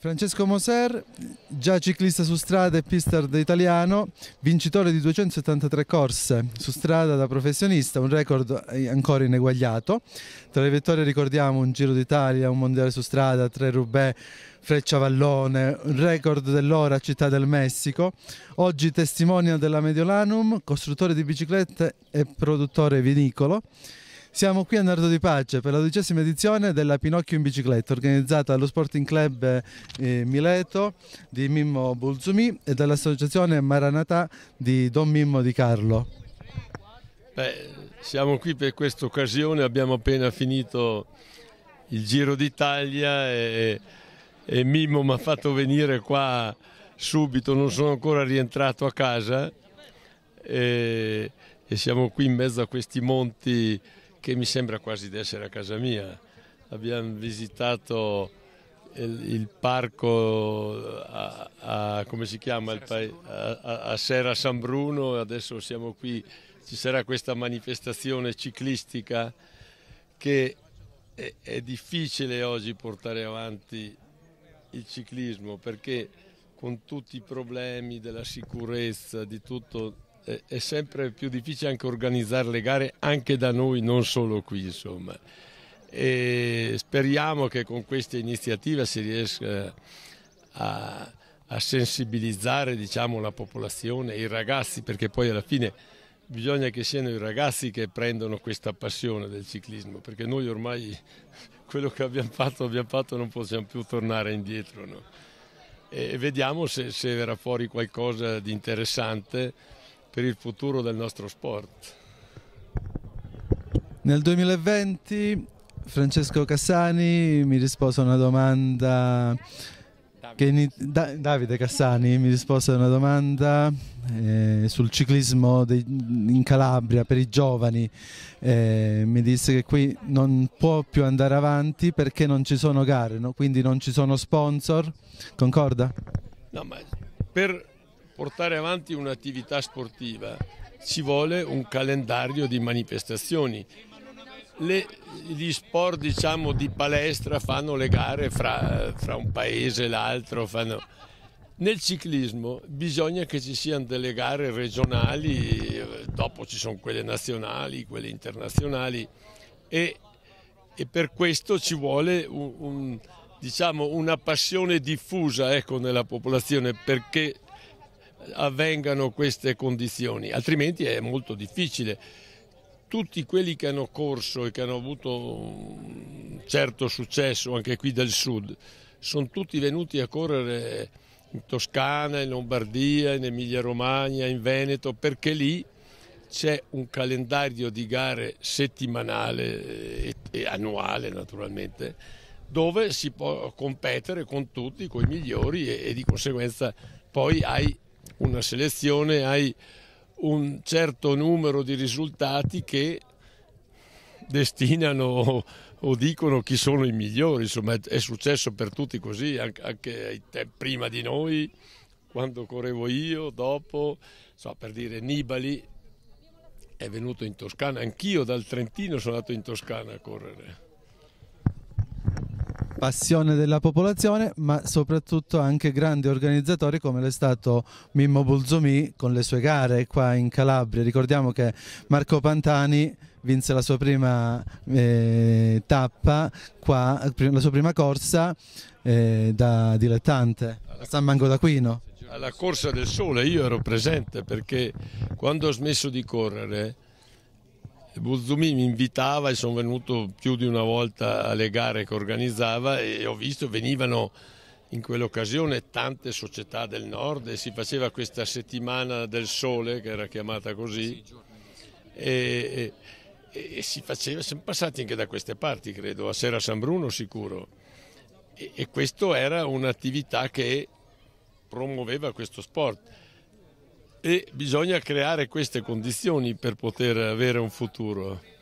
Francesco Moser, già ciclista su strada e pista italiano, vincitore di 273 corse su strada da professionista, un record eh, ancora ineguagliato. Tra le vittorie ricordiamo un Giro d'Italia, un Mondiale su strada, tre Roubaix, Freccia Vallone, un record dell'ora Città del Messico. Oggi testimonia della Mediolanum, costruttore di biciclette e produttore vinicolo. Siamo qui a Nardo di Pace per la dodicesima edizione della Pinocchio in bicicletta organizzata dallo Sporting Club eh, Mileto di Mimmo Bulzumi e dall'associazione Maranatà di Don Mimmo Di Carlo. Beh, siamo qui per questa occasione, abbiamo appena finito il Giro d'Italia e, e Mimmo mi ha fatto venire qua subito, non sono ancora rientrato a casa e, e siamo qui in mezzo a questi monti che mi sembra quasi di essere a casa mia. Abbiamo visitato il, il parco eh, a, a, come si chiama? A, a, a Serra San Bruno e adesso siamo qui. Ci sarà questa manifestazione ciclistica che è, è difficile oggi portare avanti il ciclismo perché con tutti i problemi della sicurezza, di tutto, è sempre più difficile anche organizzare le gare anche da noi, non solo qui insomma. E speriamo che con questa iniziativa si riesca eh, a, a sensibilizzare diciamo, la popolazione, i ragazzi, perché poi alla fine bisogna che siano i ragazzi che prendano questa passione del ciclismo, perché noi ormai quello che abbiamo fatto, abbiamo fatto, non possiamo più tornare indietro. No? E vediamo se, se verrà fuori qualcosa di interessante per il futuro del nostro sport. Nel 2020 Francesco Cassani mi rispose a una domanda Davide. Da Davide Cassani mi rispose a una domanda eh, sul ciclismo in Calabria per i giovani. Eh, mi disse che qui non può più andare avanti perché non ci sono gare, no? quindi non ci sono sponsor. Concorda? No, ma per portare avanti un'attività sportiva ci vuole un calendario di manifestazioni. Le, gli sport diciamo, di palestra fanno le gare fra, fra un paese e l'altro. Fanno... Nel ciclismo bisogna che ci siano delle gare regionali, dopo ci sono quelle nazionali, quelle internazionali e, e per questo ci vuole un, un, diciamo, una passione diffusa ecco, nella popolazione perché avvengano queste condizioni, altrimenti è molto difficile. Tutti quelli che hanno corso e che hanno avuto un certo successo anche qui del sud, sono tutti venuti a correre in Toscana, in Lombardia, in Emilia Romagna, in Veneto, perché lì c'è un calendario di gare settimanale e annuale naturalmente, dove si può competere con tutti, con i migliori e, e di conseguenza poi hai una selezione, hai un certo numero di risultati che destinano o dicono chi sono i migliori, insomma è successo per tutti così, anche prima di noi, quando correvo io, dopo, so, per dire Nibali è venuto in Toscana, anch'io dal Trentino sono andato in Toscana a correre passione della popolazione, ma soprattutto anche grandi organizzatori come l'è stato Mimmo Bulzumi con le sue gare qua in Calabria. Ricordiamo che Marco Pantani vinse la sua prima eh, tappa qua, la sua prima corsa eh, da dilettante a San Mango d'Aquino. Alla Corsa del Sole io ero presente perché quando ho smesso di correre Buzzumi mi invitava e sono venuto più di una volta alle gare che organizzava e ho visto venivano in quell'occasione tante società del nord e si faceva questa settimana del sole che era chiamata così e, e, e si faceva, siamo passati anche da queste parti credo, a Sera San Bruno sicuro e, e questo era un'attività che promuoveva questo sport e bisogna creare queste condizioni per poter avere un futuro.